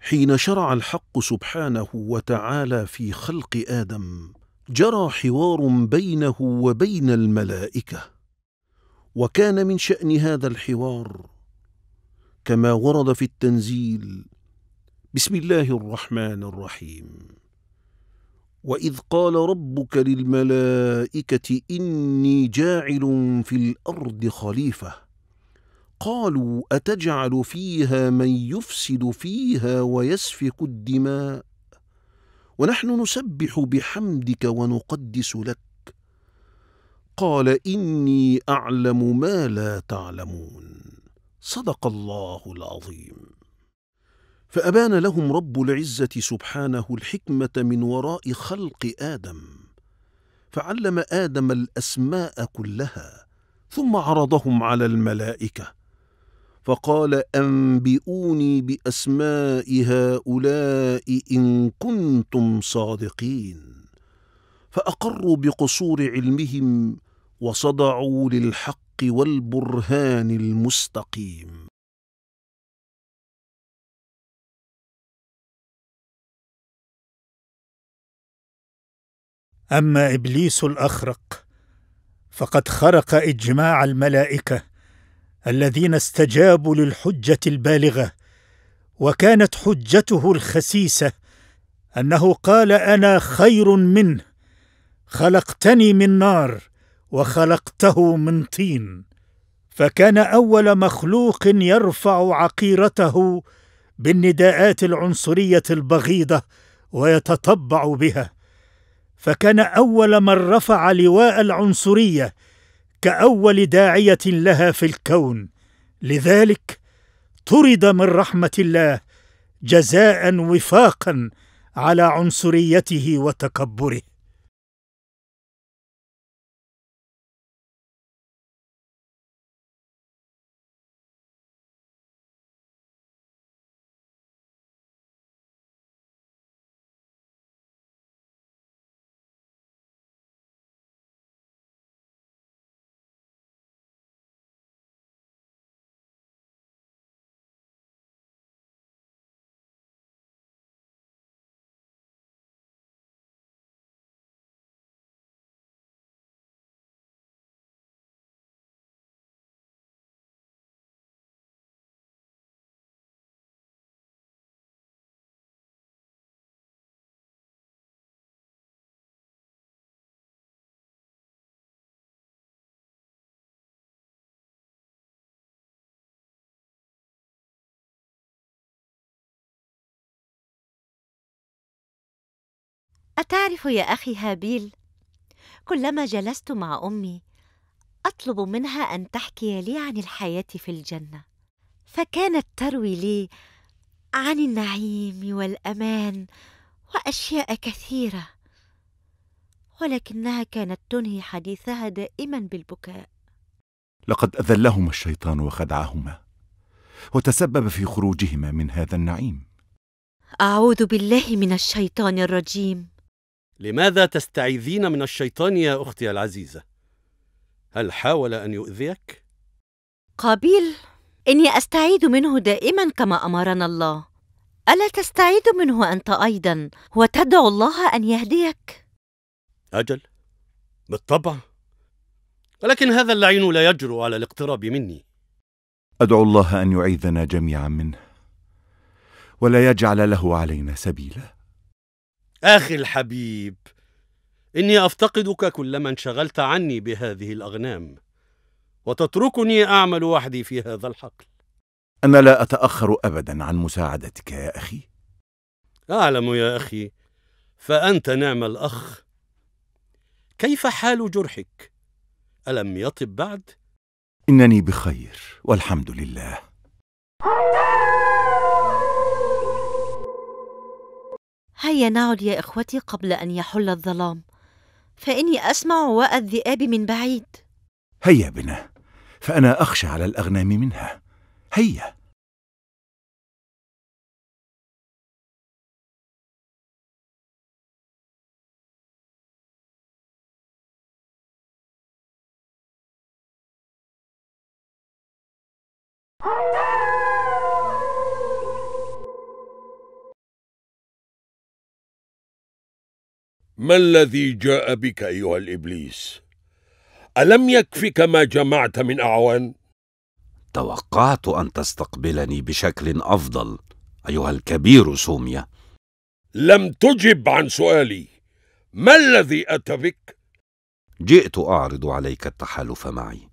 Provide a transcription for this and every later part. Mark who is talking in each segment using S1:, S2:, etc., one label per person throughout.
S1: حين شرع الحق سبحانه وتعالى في خلق
S2: ادم جرى حوار بينه وبين الملائكه وكان من شان هذا الحوار كما ورد في التنزيل بسم الله الرحمن الرحيم واذ قال ربك للملائكه اني جاعل في الارض خليفه قالوا أتجعل فيها من يفسد فيها ويسفك الدماء ونحن نسبح بحمدك ونقدس لك قال إني أعلم ما لا تعلمون صدق الله العظيم فأبان لهم رب العزة سبحانه الحكمة من وراء خلق آدم فعلم آدم الأسماء كلها ثم عرضهم على الملائكة فقال أنبئوني بأسماء هؤلاء إن كنتم صادقين فأقروا بقصور علمهم وصدعوا
S1: للحق والبرهان المستقيم أما إبليس الأخرق فقد خرق
S3: إجماع الملائكة الذين استجابوا للحجه البالغه وكانت حجته الخسيسه انه قال انا خير منه خلقتني من نار وخلقته من طين فكان اول مخلوق يرفع عقيرته بالنداءات العنصريه البغيضه ويتطبع بها فكان اول من رفع لواء العنصريه كأول داعية لها في الكون لذلك طرد من رحمة
S1: الله جزاء وفاقا على عنصريته وتكبره أتعرف
S4: يا أخي هابيل كلما جلست مع أمي أطلب منها أن تحكي لي عن الحياة في الجنة فكانت تروي لي عن النعيم والأمان وأشياء كثيرة ولكنها كانت تنهي حديثها دائما بالبكاء
S3: لقد أذلهما الشيطان وخدعهما وتسبب في خروجهما من هذا النعيم
S4: أعوذ بالله من الشيطان الرجيم
S2: لماذا تستعيذين من الشيطان يا اختي العزيزه هل حاول ان يؤذيك
S4: قابيل اني استعيد منه دائما كما امرنا الله الا تستعيد منه انت ايضا وتدعو الله ان يهديك
S2: اجل بالطبع ولكن هذا اللعين لا يجرؤ على الاقتراب مني
S3: ادعو الله ان يعيذنا جميعا منه ولا يجعل له علينا سبيلا
S2: أخي الحبيب إني أفتقدك كلما انشغلت عني بهذه الأغنام وتتركني أعمل وحدي في هذا الحقل أنا لا أتأخر أبدا
S3: عن مساعدتك يا أخي
S2: أعلم يا أخي فأنت نعم الأخ كيف حال جرحك؟ ألم يطب بعد؟
S3: إنني بخير والحمد لله
S4: هيا نعد يا إخوتي قبل أن يحل الظلام فإني أسمع واء الذئاب من بعيد
S3: هيا بنا
S1: فأنا أخشى على الأغنام منها هيا
S5: ما الذي جاء بك أيها الإبليس؟ ألم يكفك ما جمعت من أعوان؟
S3: توقعت أن تستقبلني بشكل أفضل أيها الكبير سوميا لم تجب عن سؤالي ما الذي أتى بك؟ جئت أعرض عليك التحالف معي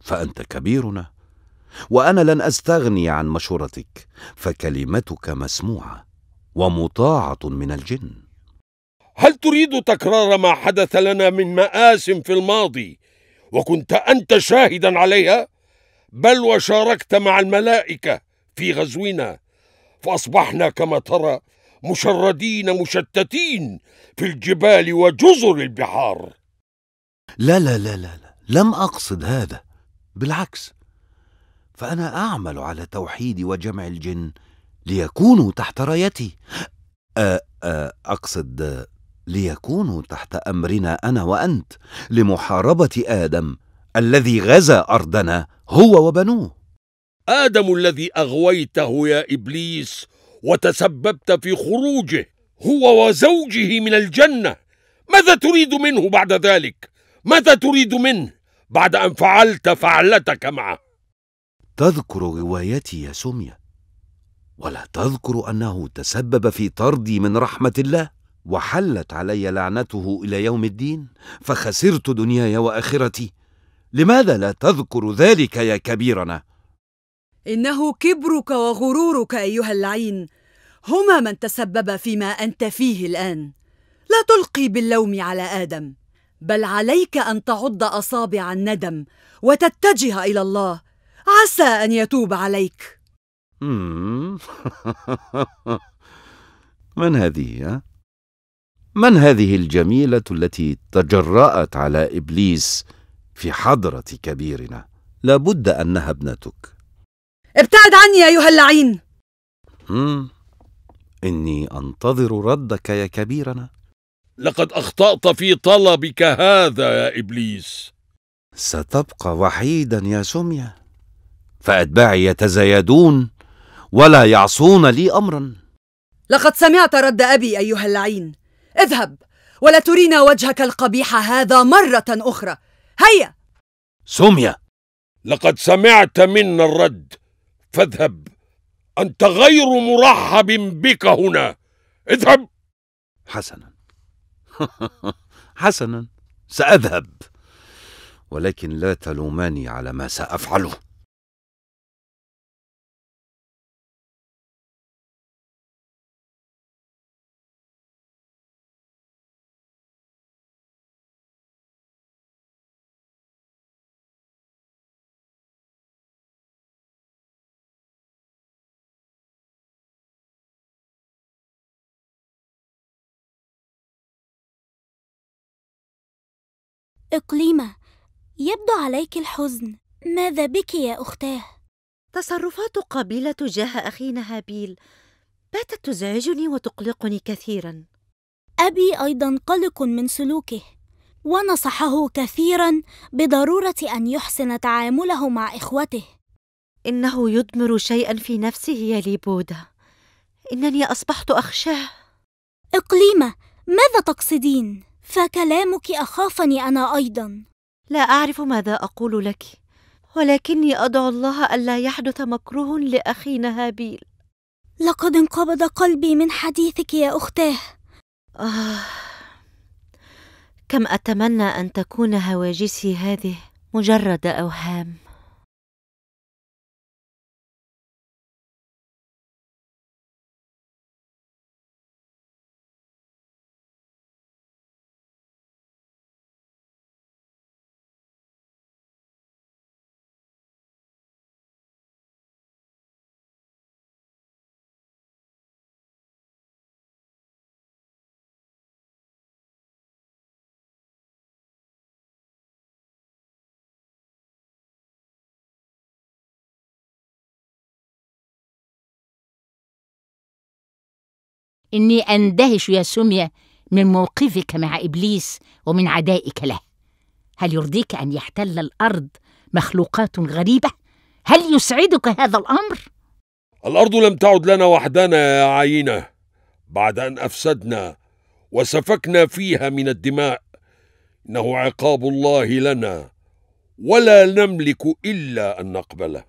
S3: فأنت كبيرنا وأنا لن أستغني عن مشورتك فكلمتك مسموعة ومطاعة من الجن هل
S5: تريد تكرار ما حدث لنا من مآس في الماضي وكنت أنت شاهدا عليها بل وشاركت مع الملائكة في غزونا فأصبحنا كما ترى مشردين مشتتين في
S3: الجبال وجزر البحار لا لا لا لا, لا. لم أقصد هذا بالعكس فأنا أعمل على توحيد وجمع الجن ليكونوا تحت رايتي أقصد ليكونوا تحت امرنا انا وانت لمحاربه ادم الذي غزا ارضنا هو وبنوه
S5: ادم الذي اغويته يا ابليس وتسببت في خروجه هو وزوجه من الجنه ماذا تريد منه بعد ذلك ماذا تريد منه بعد ان فعلت فعلتك معه
S3: تذكر روايتي يا سميه ولا تذكر انه تسبب في طردي من رحمه الله وحلت علي لعنته الى يوم الدين فخسرت دنياي واخرتي لماذا لا تذكر ذلك يا كبيرنا
S4: انه كبرك وغرورك ايها اللعين هما من تسبب فيما انت فيه الان لا تلقي باللوم على ادم بل عليك ان تعض اصابع الندم وتتجه الى الله عسى ان يتوب عليك
S3: من هذه من هذه الجميله التي تجرات على ابليس في حضره كبيرنا لابد انها ابنتك
S1: ابتعد عني يا ايها اللعين
S3: اني انتظر ردك يا كبيرنا
S5: لقد اخطات في طلبك هذا يا ابليس
S3: ستبقى وحيدا يا سميه فاتباعي يتزايدون ولا يعصون لي امرا
S4: لقد سمعت رد ابي ايها اللعين اذهب ولا ترينا وجهك القبيح هذا مرة أخرى هيا
S3: سمية
S5: لقد سمعت منا الرد فاذهب أنت غير مرحب بك هنا اذهب حسنا
S3: حسنا سأذهب ولكن لا تلوماني
S1: على ما سأفعله إقليمة يبدو عليك الحزن
S4: ماذا بك يا أختاه؟ تصرفات قابلة تجاه أخينا هابيل باتت تزعجني وتقلقني كثيرا أبي أيضا قلق من سلوكه ونصحه كثيرا بضرورة أن يحسن تعامله مع إخوته إنه يدمر شيئا في نفسه يا ليبودا إنني أصبحت أخشاه إقليمة ماذا تقصدين؟ فكلامك أخافني أنا أيضا لا أعرف ماذا أقول لك ولكني أدعو الله ألا يحدث مكروه لأخينا هابيل لقد انقبض قلبي من حديثك يا أختاه آه
S1: كم أتمنى أن تكون هواجسي هذه مجرد أوهام
S6: إني أندهش يا سمية من موقفك مع إبليس ومن عدائك له هل يرضيك أن يحتل الأرض مخلوقات غريبة؟ هل يسعدك هذا الأمر؟
S5: الأرض لم تعد لنا وحدنا يا عينة بعد أن أفسدنا وسفكنا فيها من الدماء إنه عقاب الله لنا ولا نملك إلا أن نقبله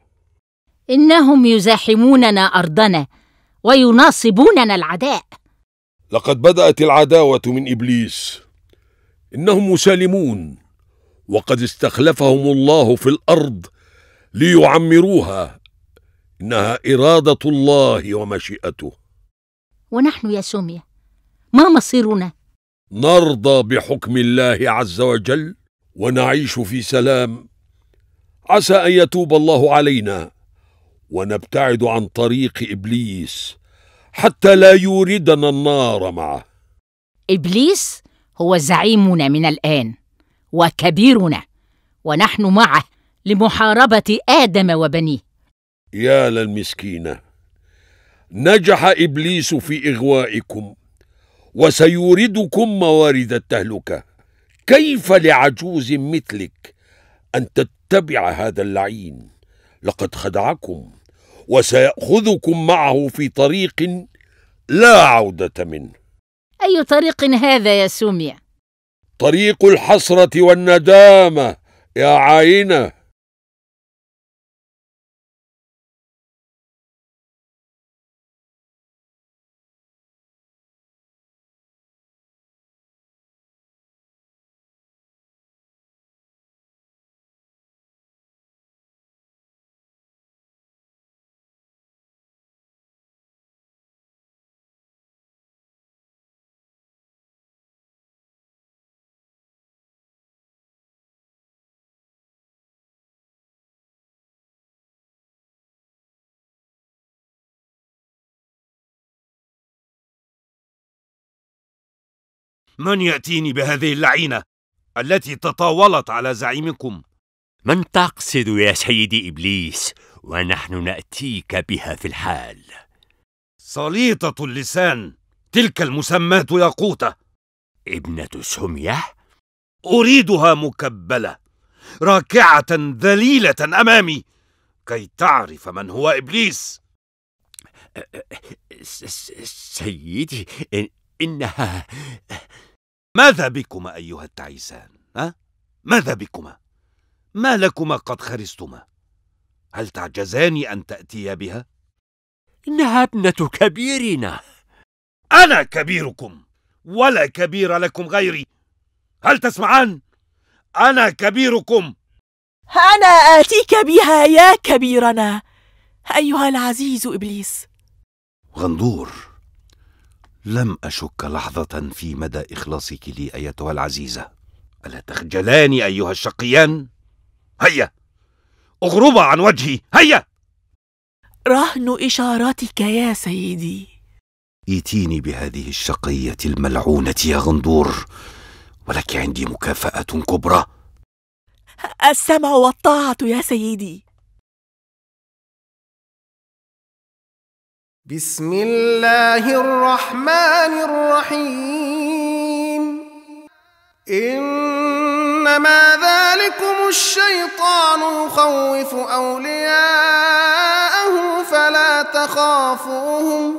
S6: إنهم يزاحموننا أرضنا ويناصبوننا العداء
S5: لقد بدأت العداوة من إبليس إنهم مسالمون وقد استخلفهم الله في الأرض ليعمروها إنها إرادة الله ومشيئته
S6: ونحن يا سومية ما مصيرنا؟
S5: نرضى بحكم الله عز وجل ونعيش في سلام عسى أن يتوب الله علينا ونبتعد عن طريق إبليس حتى لا يوردنا النار معه
S6: إبليس هو زعيمنا من الآن وكبيرنا ونحن معه لمحاربة آدم وبنيه
S5: يا للمسكينة نجح إبليس في إغوائكم وسيوردكم موارد التهلكة كيف لعجوز مثلك أن تتبع هذا اللعين لقد خدعكم وسيأخذكم معه في طريق لا عودة منه
S6: أي طريق هذا يا سوميا؟
S1: طريق الحسرة والندامة يا عاينة من يأتيني بهذه اللعينة التي تطاولت على زعيمكم؟ من تقصد
S3: يا سيدي إبليس ونحن نأتيك بها في الحال سليطة اللسان تلك المسماة ياقوتة ابنة سمية؟ أريدها مكبلة راكعة ذليلة أمامي كي تعرف من هو إبليس أه، أه، أه، سيدي إنها ماذا بكما أيها التعيسان؟ ها؟ ماذا بكما؟ ما لكما قد خرستما؟ هل تعجزان أن تأتيا بها؟ إنها ابنة كبيرنا أنا كبيركم ولا كبير لكم غيري هل تسمعان؟ أنا كبيركم
S6: أنا آتيك بها يا كبيرنا أيها العزيز إبليس
S3: غندور لم أشك لحظة في مدى إخلاصك لي أيتها العزيزة ألا تخجلان أيها الشقيان؟ هيا اغربا عن وجهي هيا
S4: رهن إشارتك يا
S6: سيدي
S3: ايتيني بهذه الشقية الملعونة يا غندور
S1: ولك عندي مكافأة كبرى
S6: السمع والطاعة
S1: يا سيدي بسم الله الرحمن الرحيم
S2: إنما ذلكم الشيطان يخوف أولياءه فلا تخافوهم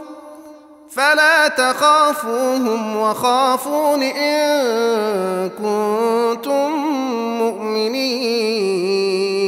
S2: فلا تخافوهم وخافون
S1: إن كنتم مؤمنين